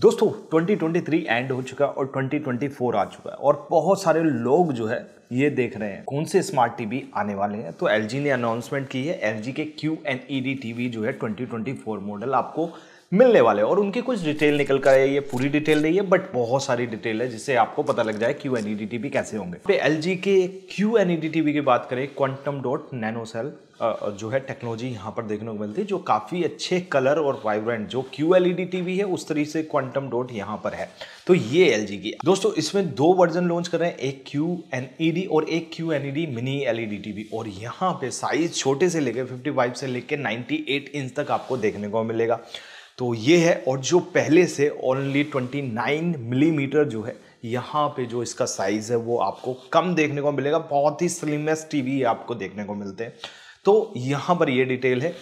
दोस्तों 2023 एंड हो चुका है और 2024 आ चुका है और बहुत सारे लोग जो है ये देख रहे हैं कौन से स्मार्ट टीवी आने वाले हैं तो एल ने अनाउंसमेंट की है एल के Q N E D TV जो है 2024 मॉडल आपको मिलने वाले और उनकी कुछ डिटेल निकल कर आई है पूरी डिटेल नहीं है बट बहुत सारी डिटेल है जिससे आपको पता लग जाए Q N E D TV कैसे होंगे एल तो जी के Q N E D V की बात करें क्वांटम डॉट नैनो सेल जो है टेक्नोलॉजी यहाँ पर देखने को मिलती है जो काफ़ी अच्छे कलर और वाइब्रेंट जो क्यू एल e है उस तरीके से क्वांटम डॉट यहाँ पर है तो ये एल की दोस्तों इसमें दो वर्जन लॉन्च कर रहे हैं एक क्यू एन e और एक Q N mini L E और यहाँ पे साइज छोटे से लेकर फाइव से लेकर एट इंच तक आपको देखने को मिलेगा तो ये है और जो पहले से ओनली नाइन मिलीमीटर जो है यहाँ पे जो इसका साइज़ है वो आपको कम देखने को मिलेगा बहुत ही स्लिमेस्ट टीवी आपको देखने को मिलते हैं तो यहाँ पर ये डिटेल है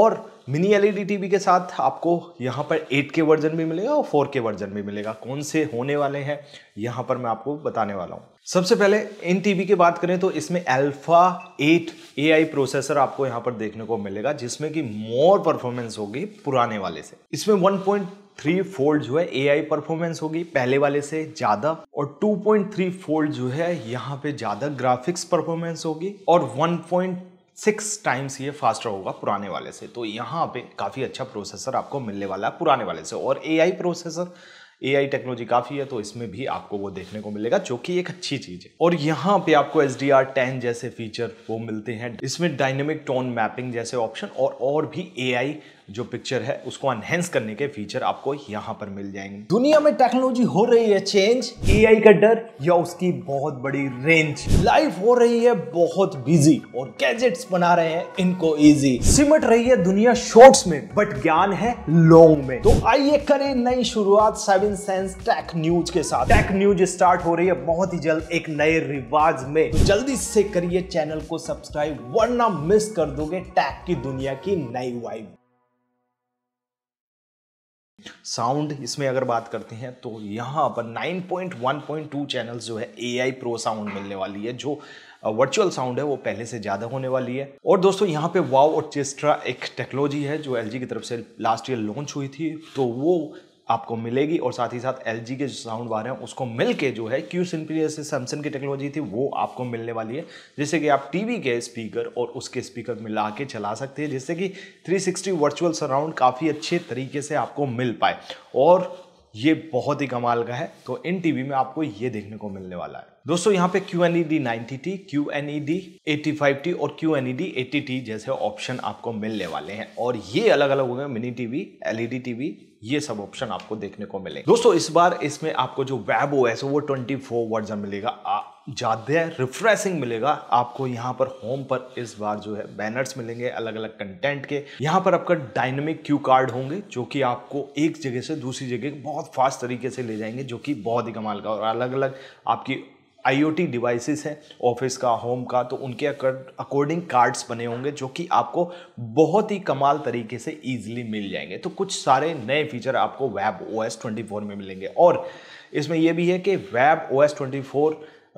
और मिनी एल टीवी के साथ आपको यहाँ पर 8K वर्जन भी मिलेगा और 4K वर्जन भी मिलेगा कौन से होने वाले हैं यहाँ पर मैं आपको बताने वाला हूँ सबसे पहले इन टीवी की बात करें तो इसमें अल्फा 8 AI प्रोसेसर आपको यहाँ पर देखने को मिलेगा जिसमें कि मोर परफॉर्मेंस होगी पुराने वाले से इसमें वन थ्री फोल्ड जो है एआई परफॉर्मेंस होगी पहले वाले से ज़्यादा और 2.3 फोल्ड जो है यहाँ पे ज़्यादा ग्राफिक्स परफॉर्मेंस होगी और 1. सिक्स टाइम्स ये फास्टर होगा पुराने वाले से तो यहाँ पे काफ़ी अच्छा प्रोसेसर आपको मिलने वाला है पुराने वाले से और एआई प्रोसेसर एआई टेक्नोलॉजी काफ़ी है तो इसमें भी आपको वो देखने को मिलेगा जो कि एक अच्छी चीज़ है और यहाँ पे आपको एस डी आर टेन जैसे फीचर वो मिलते हैं इसमें डायनेमिक टोन मैपिंग जैसे ऑप्शन और और भी एआई जो पिक्चर है उसको एनहेंस करने के फीचर आपको यहाँ पर मिल जाएंगे दुनिया में टेक्नोलॉजी हो रही है चेंज एआई का डर या उसकी बहुत बड़ी रेंज लाइफ हो रही है बहुत बिजी और गैजेट्स बना रहे हैं इनको इजी सिमट रही है दुनिया शॉर्ट्स में बट ज्ञान है लॉन्ग में तो आइए करें नई शुरुआत सेवन सेंस टेक न्यूज के साथ टेक न्यूज स्टार्ट हो रही है बहुत ही जल्द एक नए रिवाज में तो जल्दी से करिए चैनल को सब्सक्राइब वरना मिस कर दोगे टैक की दुनिया की नई वाइब साउंड इसमें अगर बात करते हैं तो यहाँ पर 9.1.2 चैनल्स जो है ए आई प्रो साउंड मिलने वाली है जो वर्चुअल साउंड है वो पहले से ज़्यादा होने वाली है और दोस्तों यहाँ पे वाव ऑर्चेस्ट्रा एक टेक्नोलॉजी है जो एल की तरफ से लास्ट ईयर लॉन्च हुई थी तो वो आपको मिलेगी और साथ ही साथ एल के जो साउंड बार हैं उसको मिल के जो है क्यू सिंपली से सैमसंग की टेक्नोलॉजी थी वो आपको मिलने वाली है जिससे कि आप टीवी के स्पीकर और उसके स्पीकर मिला के चला सकते हैं जिससे कि 360 वर्चुअल सराउंड काफ़ी अच्छे तरीके से आपको मिल पाए और ये बहुत ही कमाल का है तो इन टीवी में आपको ये देखने को मिलने वाला है दोस्तों यहाँ पे Q N E D ninety T Q N E D eighty five T और Q N E D eighty T जैसे ऑप्शन आपको मिलने वाले हैं और ये अलग अलग हो गए मिनी टीवी एलईडी टीवी ये सब ऑप्शन आपको देखने को मिले दोस्तों इस बार इसमें आपको जो वेब ओ एस वो ट्वेंटी फोर वर्जन मिलेगा ज़्यादा रिफ्रेशिंग मिलेगा आपको यहाँ पर होम पर इस बार जो है बैनर्स मिलेंगे अलग अलग कंटेंट के यहाँ पर आपका डायनेमिक क्यू कार्ड होंगे जो कि आपको एक जगह से दूसरी जगह बहुत फास्ट तरीके से ले जाएंगे जो कि बहुत ही कमाल का और अलग अलग आपकी आईओटी डिवाइसेस हैं ऑफिस का होम का तो उनके अकॉर्डिंग कार्ड्स बने होंगे जो कि आपको बहुत ही कमाल तरीके से ईजिली मिल जाएंगे तो कुछ सारे नए फीचर आपको वेब ओ एस में मिलेंगे और इसमें यह भी है कि वेब ओ एस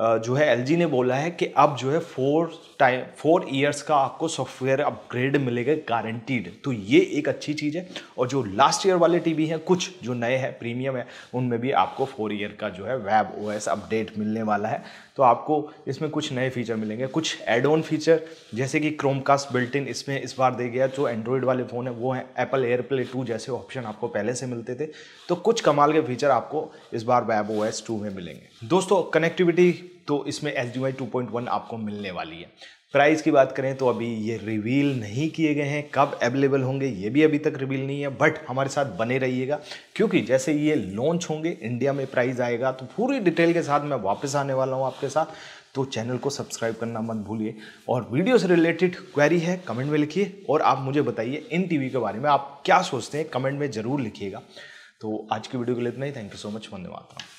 जो है एल ने बोला है कि अब जो है फोर टाइम फोर ईयर्स का आपको सॉफ्टवेयर अपग्रेड मिलेगा गारंटीड तो ये एक अच्छी चीज़ है और जो लास्ट ईयर वाले टीवी हैं कुछ जो नए हैं प्रीमियम है उनमें भी आपको फोर ईयर का जो है वेब ओएस अपडेट मिलने वाला है तो आपको इसमें कुछ नए फीचर मिलेंगे कुछ एड ऑन फीचर जैसे कि क्रोमकास्ट बिल्ट इन इसमें इस बार दे गया जो एंड्रॉयड वाले फ़ोन है वो है एप्पल एयरप्ले टू जैसे ऑप्शन आपको पहले से मिलते थे तो कुछ कमाल के फीचर आपको इस बार वेब ओ एस टू में मिलेंगे दोस्तों कनेक्टिविटी तो इसमें H D Y two point one आपको मिलने वाली है प्राइस की बात करें तो अभी ये रिवील नहीं किए गए हैं कब अवेलेबल होंगे ये भी अभी तक रिवील नहीं है बट हमारे साथ बने रहिएगा क्योंकि जैसे ये लॉन्च होंगे इंडिया में प्राइस आएगा तो पूरी डिटेल के साथ मैं वापस आने वाला हूँ आपके साथ तो चैनल को सब्सक्राइब करना मत भूलिए और वीडियो से रिलेटेड क्वेरी है कमेंट में लिखिए और आप मुझे बताइए इन टीवी के बारे में आप क्या सोचते हैं कमेंट में ज़रूर लिखिएगा तो आज की वीडियो के लिए इतना ही थैंक यू सो मच धन्यवाद